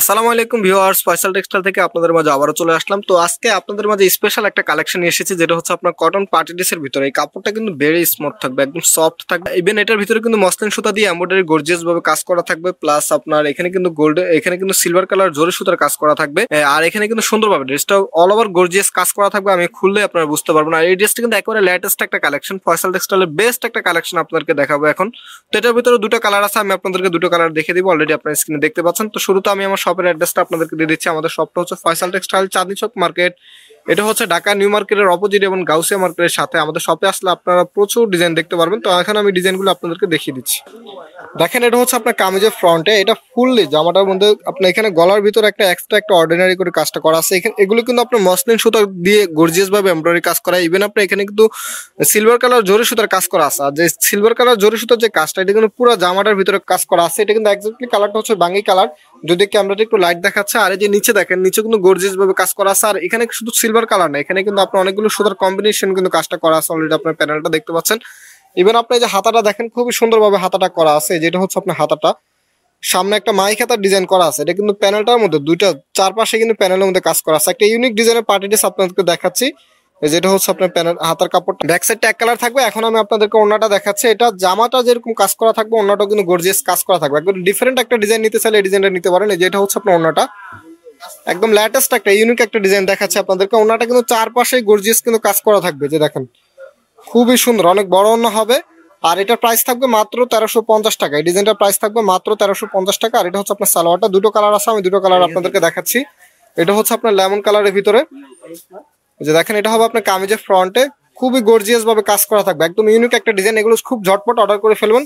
আসসালামু আলাইকুম viewers Faisal textile থেকে আপনাদের মাঝে আবারও চলে আসলাম তো আজকে আপনাদের মাঝে স্পেশাল একটা কালেকশন এসেছে যেটা হচ্ছে আপনার কটন পার্টি ড্রেসের ভিতরে এই কাপড়টা কিন্তু ভেরি স্মুথ থাকবে একদম সফট থাকবে ইভেন এটার ভিতরে কিন্তু মসলিন সুতা দিয়ে এম্বয়ডারি গর্জিয়াস ভাবে কাজ করা থাকবে প্লাস আপনার এখানে কিন্তু গোল্ড এখানে কিন্তু সিলভার কালার জোরে সুতার কাজ করা থাকবে আর এখানে কিন্তু সুন্দরভাবে ড্রেসটা অল ওভার গর্জিয়াস কাজ করা থাকবে আমি খুললে আপনারা বুঝতে পারবেন আর এই ড্রেসটা কিন্তু একেবারে লেটেস্ট একটা কালেকশন ফয়সাল টেক্সটাইলের বেস্ট একটা কালেকশন আপনাদেরকে দেখাবো এখন তো এটার ভিতরে দুটো কালার আছে আমি আপনাদেরকে দুটো কালার দেখে দিব অলরেডি আপনারা স্ক্রিনে দেখতে পাচ্ছেন তো শুরুতে আমি আমার শপের অ্যাড্রেসটা আপনাদেরকে দিয়ে দিচ্ছি আমাদের শপটা হচ্ছে ফয়সাল টেক্সটাইল চাঁদনি চক মার্কেট এটা হচ্ছে ঢাকা নিউ মার্কেটের অপোজিট এবং গাউসিয়া মার্কেটের সাথে আমাদের শপে আসলে আপনারা প্রচুর ডিজাইন দেখতে পারবেন তো এখন আমি ডিজাইনগুলো আপনাদেরকে দেখিয়ে দিচ্ছি দেখেন এটা হচ্ছে আপনার কামিজের ফ্রন্টে এটা ফুললি জামাটার মধ্যে আপনার এখানে গলার ভিতরে একটা এক্সট্রা একটা অর্ডিনারি করে কাজটা করা আছে এখানে এগুলো কিন্তু আপনার মসলিন সুতা দিয়ে গর্জিয়াস ভাবে এমব্রয়ডারি কাজ করা ইভেন আপনার এখানে কিন্তু সিলভার কালার জরি সুতার কাজ করা আছে আর যে সিলভার কালার জরি সুতার যে কাজটা এটা কিন্তু পুরো জামাটার ভিতরে কাজ করা আছে এটা কিন্তু এক্স্যাক্টলি কালারটা হচ্ছে বাঙ্গি কালার যদি ক্যামেরাটা একটু লাইট দেখাচ্ছে আর এই যে নিচে দেখেন নিচে কিন্তু গর্জিয়াস ভাবে কাজ করা আছে আর এখানে শুধু সিলভার কালার না এখানে কিন্তু আপনার অনেকগুলো সুতার কম্বিনেশন কিন্তু কাজটা করা আছে অলরেডি আপনার প্যানেলটা দেখতে পাচ্ছেন ইভেন আপনি যে হাতাটা দেখেন খুবই সুন্দরভাবে হাতাটা করা আছে যেটা হচ্ছে আপনার হাতাটা সামনে একটা মাইক হাতার ডিজাইন করা আছে এটা কিন্তু প্যানেলটার মধ্যে দুইটা চারপাশে কিন্তু প্যানেলের মধ্যে কাজ করা আছে একটা ইউনিক ডিজাইনের পার্টি ড্রেস আপনাদেরকে দেখাচ্ছি যেটা হচ্ছে আপনার প্যানেল হাতার কাপড়টা ব্যাক সাইডটা এক কালার থাকবে এখন আমি আপনাদেরকে অন্যটা দেখাচ্ছি এটা জামাটা যেরকম কাজ করা থাকবে অন্যটাও কিন্তু গর্জিয়াস কাজ করা থাকবে একদম ডিফারেন্ট একটা ডিজাইন নিতে চাইলে এই ডিজাইনটা নিতে পারেন যেটা হচ্ছে আপনার অন্যটা একদম লেটেস্ট একটা ইউনিক একটা ডিজাইন দেখাচ্ছে আপনাদেরকে অন্যটা কিন্তু চারপাশে গর্জিয়াস কিন্তু কাজ করা থাকবে যে দেখেন খুবই সুন্দর অনেক বড় অন্য হবে আর এটার প্রাইস থাকবে মাত্র তেরোশো পঞ্চাশ টাকা এই ডিজাইনটার প্রাইস থাকবে মাত্র তেরোশো পঞ্চাশ টাকা আর এটা হচ্ছে আপনার সালোয়ারটা দুটো কালার আছে আমি দুটো কালার আপনাদেরকে দেখাচ্ছি এটা হচ্ছে আপনার লেমন কালারের ভিতরে যে দেখেন এটা হবে আপনার কামিজের ফ্রন্টে খুবই গর্জিয়াস ভাবে কাজ করা থাকবে একদম ইউনিক একটা ডিজাইন এগুলো খুব ঝটপট অর্ডার করে ফেলবেন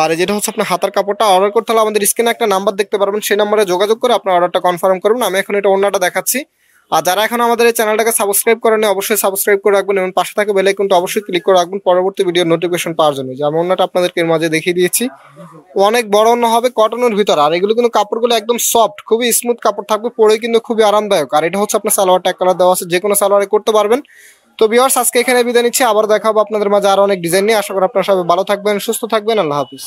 আর যেটা হচ্ছে আপনার হাতার কাপড়টা অর্ডার করতে হলে আমাদের স্ক্রিনে একটা নাম্বার দেখতে পারবেন সেই নাম্বারে যোগাযোগ করে আপনার অর্ডারটা কনফার্ম করবেন আমি এখন এটা অন্যটা দেখাচ্ছি আর যারা এখন আমাদের এই চ্যানেলটাকে সাবস্ক্রাইব করেন অবশ্যই সাবস্ক্রাইব করে রাখবেন এবং পাশে থাকা বেল আইকনটা অবশ্যই ক্লিক করে রাখবেন পরবর্তী ভিডিও নোটিফিকেশন পাওয়ার জন্য যেমন ওনাটা আপনাদেরকে মাঝে দেখিয়ে দিয়েছি অনেক বড় অন্য হবে কটনের ভিতর আর এগুলো কিন্তু কাপড়গুলো একদম সফট খুবই স্মুথ কাপড় থাকবে পরে কিন্তু খুবই আরামদায়ক আর এটা হচ্ছে আপনার সালোয়ার ট্যাক কালার দেওয়া আছে যে কোনো সালোয়ারে করতে পারবেন তো বিহার আজকে এখানে বিদায় নিচ্ছি আবার দেখাবো আপনাদের মাঝে আরও অনেক ডিজাইন নিয়ে আশা করি আপনারা সবাই ভালো থাকবেন সুস্থ থাকবেন আল্লাহ হাফিজ